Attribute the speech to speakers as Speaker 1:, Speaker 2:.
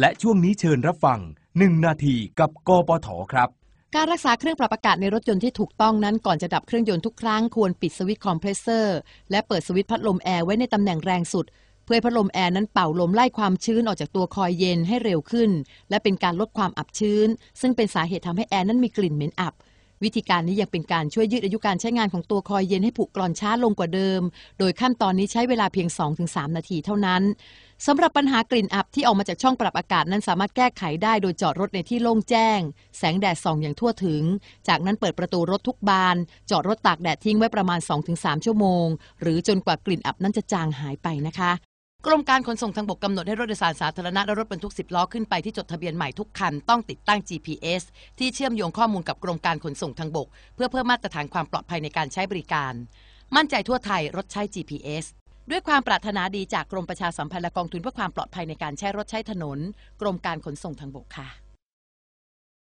Speaker 1: และช่วงนี้เชิญรับฟัง 1 นาทีกับกปทครับ การรักษาเครื่องปรับอากาศในรถยนต์ที่ถูกต้องนั้นก่อนจะดับเครื่องยนต์ทุกครั้งควรปิดสวิตช์คอมเพรสเซอร์และเปิดสวิตช์พัดลมแอร์ไว้ในตำแหน่งแรงสุด เพื่อให้พัดลมแอร์นั้นเป่าลมไล่ความชื้นออกจากตัวคอยเย็นให้เร็วขึ้น และเป็นการลดความอับชื้น ซึ่งเป็นสาเหตุทำให้แอร์นั้นมีกลิ่นเหม็นอับวิธีการนี้ยังเป็นการช่วยยืดอายุการใช้งานของตัวคอยเย็นให้ผุกร่อนช้าลงกว่าเดิม โดยขั้นตอนนี้ใช้เวลาเพียง 2-3 นาทีเท่านั้น สำหรับปัญหากลิ่นอับที่ออกมาจากช่องปรับอากาศนั้นสามารถแก้ไขได้โดยจอดรถในที่โล่งแจ้ง แสงแดดส่องอย่างทั่วถึง จากนั้นเปิดประตูรถทุกบาน จอดรถตากแดดทิ้งไว้ประมาณ 2-3 ชั่วโมง หรือจนกว่ากลิ่นอับนั้นจะจางหายไปนะคะกรมการขนส่งทางบกกำหนดให้รถโดยสารสาธารณะ และรถบรรทุก 10 ล้อขึ้นไปที่จดทะเบียนใหม่ทุกคัน ต้องติดตั้ง GPS ที่เชื่อมโยงข้อมูลกับกรมการขนส่งทางบก เพื่อเพิ่มมาตรฐานความปลอดภัยในการใช้บริการ มั่นใจทั่วไทยรถใช้ GPS ด้วยความปรารถนาดีจากกรมประชาสัมพันธ์และกองทุนเพื่อความปลอดภัยในการใช้รถใช้ถนนกรมการขนส่งทางบกค่ะ